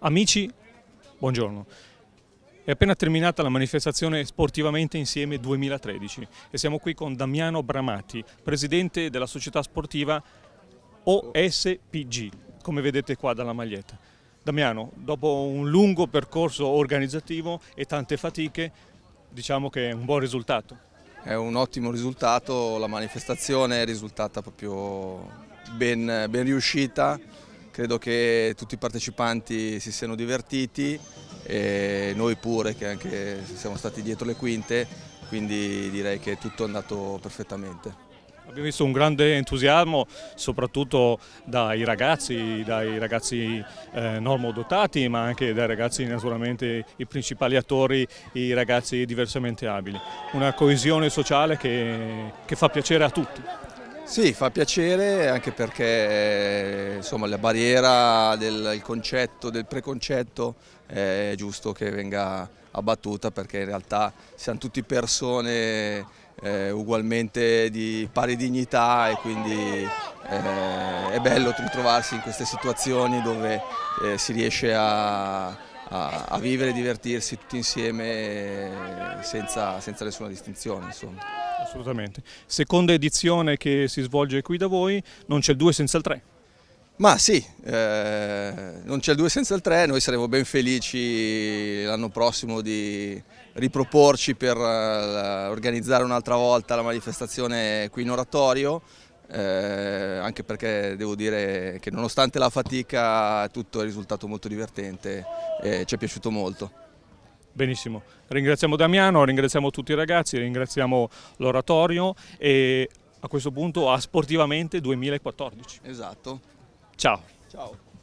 Amici, buongiorno. È appena terminata la manifestazione Sportivamente Insieme 2013 e siamo qui con Damiano Bramati, presidente della società sportiva OSPG, come vedete qua dalla maglietta. Damiano, dopo un lungo percorso organizzativo e tante fatiche, diciamo che è un buon risultato. È un ottimo risultato, la manifestazione è risultata proprio ben, ben riuscita Credo che tutti i partecipanti si siano divertiti e noi pure che anche siamo stati dietro le quinte, quindi direi che tutto è andato perfettamente. Abbiamo visto un grande entusiasmo soprattutto dai ragazzi, dai ragazzi eh, normodotati ma anche dai ragazzi naturalmente i principali attori, i ragazzi diversamente abili. Una coesione sociale che, che fa piacere a tutti. Sì, fa piacere anche perché eh, insomma, la barriera del concetto, del preconcetto eh, è giusto che venga abbattuta perché in realtà siamo tutti persone eh, ugualmente di pari dignità e quindi eh, è bello ritrovarsi in queste situazioni dove eh, si riesce a, a, a, vivere e divertirsi tutti insieme eh, senza, senza nessuna distinzione. Insomma. Assolutamente. Seconda edizione che si svolge qui da voi, non c'è il 2 senza il 3. Ma sì, eh, non c'è il 2 senza il 3, noi saremo ben felici l'anno prossimo di riproporci per eh, organizzare un'altra volta la manifestazione qui in oratorio, eh, anche perché devo dire che nonostante la fatica tutto è risultato molto divertente e ci è piaciuto molto. Benissimo, ringraziamo Damiano, ringraziamo tutti i ragazzi, ringraziamo l'oratorio e a questo punto a Sportivamente 2014. Esatto. Ciao. Ciao.